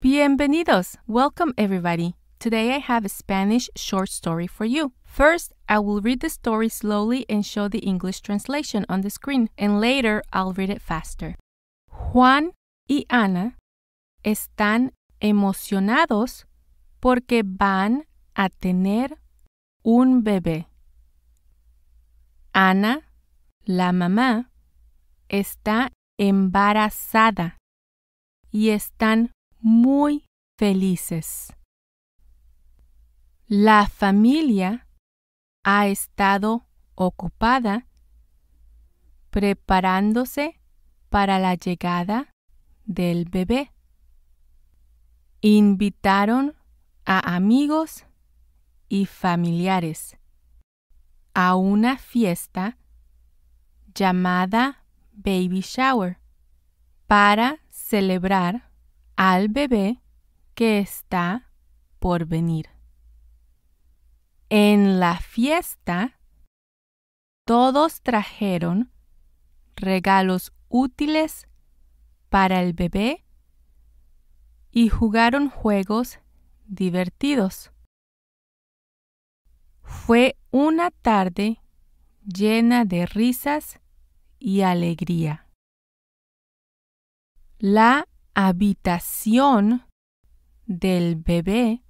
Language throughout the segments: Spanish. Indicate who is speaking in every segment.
Speaker 1: Bienvenidos! Welcome, everybody! Today I have a Spanish short story for you. First, I will read the story slowly and show the English translation on the screen, and later I'll read it faster. Juan y Ana están emocionados porque van a tener un bebé. Ana, la mamá, está embarazada y están muy felices. La familia ha estado ocupada preparándose para la llegada del bebé. Invitaron a amigos y familiares a una fiesta llamada Baby Shower para celebrar al bebé que está por venir. En la fiesta, todos trajeron regalos útiles para el bebé y jugaron juegos divertidos. Fue una tarde llena de risas y alegría. La habitación del bebé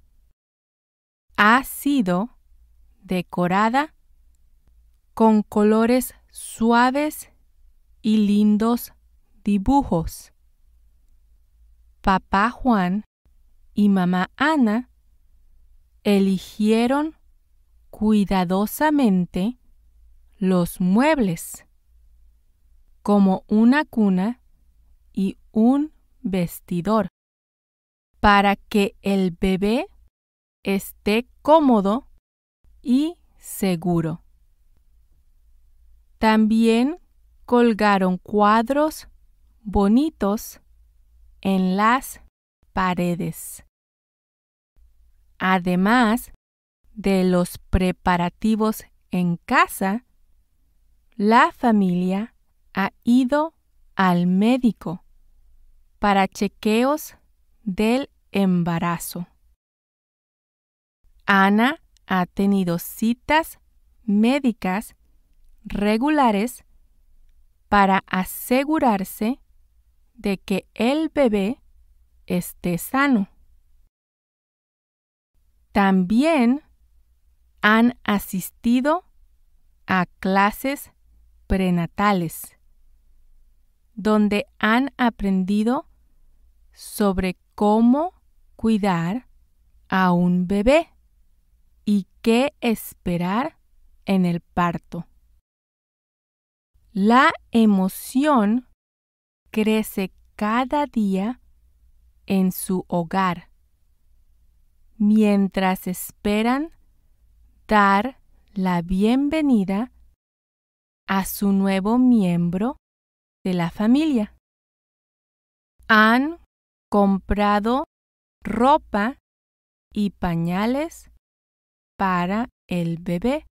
Speaker 1: ha sido decorada con colores suaves y lindos dibujos. Papá Juan y mamá Ana eligieron cuidadosamente los muebles como una cuna y un vestidor para que el bebé esté cómodo y seguro. También colgaron cuadros bonitos en las paredes. Además de los preparativos en casa, la familia ha ido al médico para chequeos del embarazo. Ana ha tenido citas médicas regulares para asegurarse de que el bebé esté sano. También han asistido a clases prenatales, donde han aprendido sobre cómo cuidar a un bebé y qué esperar en el parto. La emoción crece cada día en su hogar mientras esperan dar la bienvenida a su nuevo miembro de la familia. Han comprado ropa y pañales para el bebé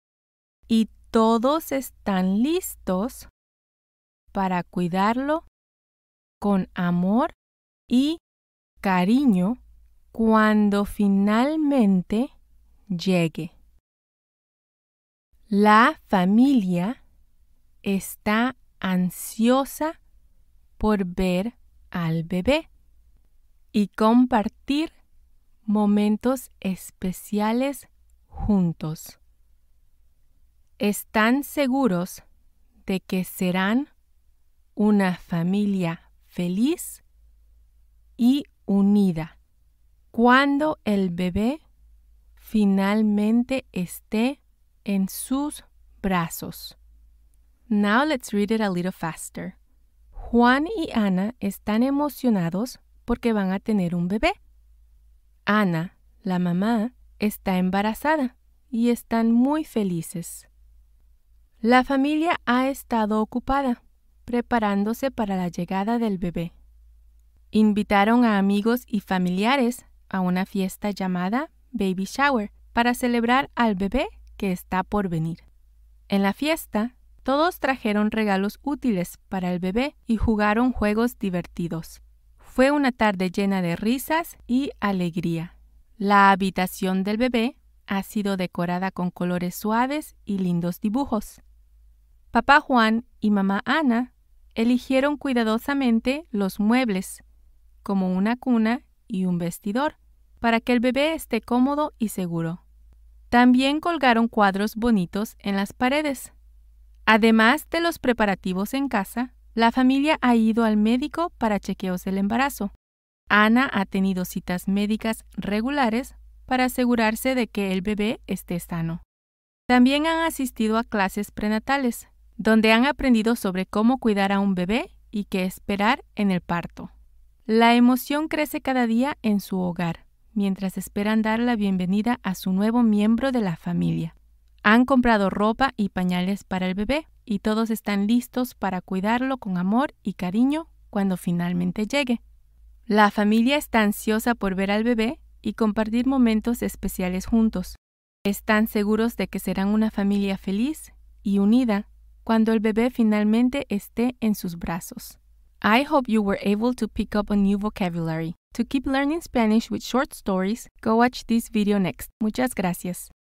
Speaker 1: y todos están listos para cuidarlo con amor y cariño cuando finalmente llegue. La familia está ansiosa por ver al bebé y compartir momentos especiales juntos. Están seguros de que serán una familia feliz y unida cuando el bebé finalmente esté en sus brazos. Now let's read it a little faster. Juan y Ana están emocionados porque van a tener un bebé. Ana, la mamá, está embarazada y están muy felices. La familia ha estado ocupada, preparándose para la llegada del bebé. Invitaron a amigos y familiares a una fiesta llamada Baby Shower para celebrar al bebé que está por venir. En la fiesta, todos trajeron regalos útiles para el bebé y jugaron juegos divertidos. Fue una tarde llena de risas y alegría. La habitación del bebé ha sido decorada con colores suaves y lindos dibujos. Papá Juan y mamá Ana eligieron cuidadosamente los muebles, como una cuna y un vestidor, para que el bebé esté cómodo y seguro. También colgaron cuadros bonitos en las paredes. Además de los preparativos en casa, la familia ha ido al médico para chequeos del embarazo. Ana ha tenido citas médicas regulares para asegurarse de que el bebé esté sano. También han asistido a clases prenatales, donde han aprendido sobre cómo cuidar a un bebé y qué esperar en el parto. La emoción crece cada día en su hogar, mientras esperan dar la bienvenida a su nuevo miembro de la familia. Han comprado ropa y pañales para el bebé, y todos están listos para cuidarlo con amor y cariño cuando finalmente llegue. La familia está ansiosa por ver al bebé y compartir momentos especiales juntos. Están seguros de que serán una familia feliz y unida cuando el bebé finalmente esté en sus brazos. I hope you were able to pick up a new vocabulary. To keep learning Spanish with short stories, go watch this video next. Muchas gracias.